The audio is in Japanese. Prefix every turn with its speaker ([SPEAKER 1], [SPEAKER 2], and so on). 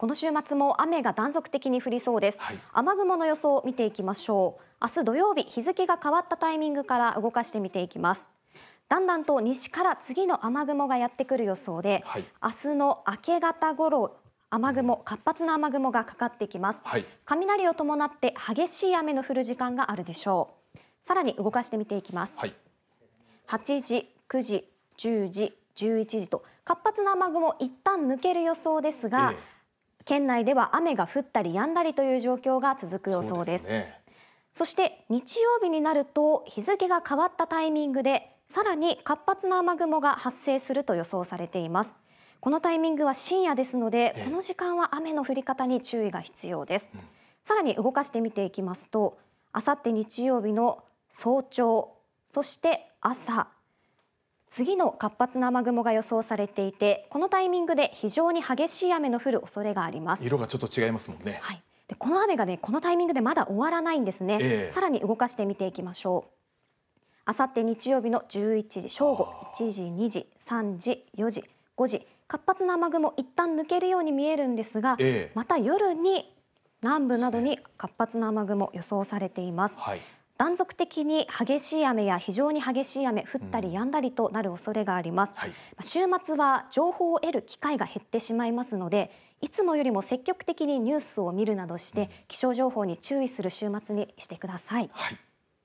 [SPEAKER 1] この週末も雨が断続的に降りそうです、はい、雨雲の予想を見ていきましょう明日土曜日日付が変わったタイミングから動かしてみていきますだんだんと西から次の雨雲がやってくる予想で、はい、明日の明け方頃雨雲、活発な雨雲がかかってきます、はい、雷を伴って激しい雨の降る時間があるでしょうさらに動かしてみていきます、はい、8時、9時、10時、11時と活発な雨雲一旦抜ける予想ですが、えー県内では雨が降ったり止んだりという状況が続く予想です。そ、ね、して日曜日になると日付が変わったタイミングでさらに活発な雨雲が発生すると予想されています。このタイミングは深夜ですので、この時間は雨の降り方に注意が必要です。うん、さらに動かして見ていきますと、あさって日曜日の早朝、そして朝、次の活発な雨雲が予想されていてこのタイミングで非常に激しい雨の降る恐れがあります。色がちょっと違いますもんね。はい。でこの雨がねこのタイミングでまだ終わらないんですね。ええさらに動かして見ていきましょう。あさって日曜日の11時正午1時2時3時4時5時活発な雨雲一旦抜けるように見えるんですが、ええまた夜に南部などに活発な雨雲予想されています。はい。断続的に激しい雨や非常に激しい雨降ったり止んだりとなる恐れがあります、うんはい、週末は情報を得る機会が減ってしまいますのでいつもよりも積極的にニュースを見るなどして、気象情報に注意する週末にしてください、はい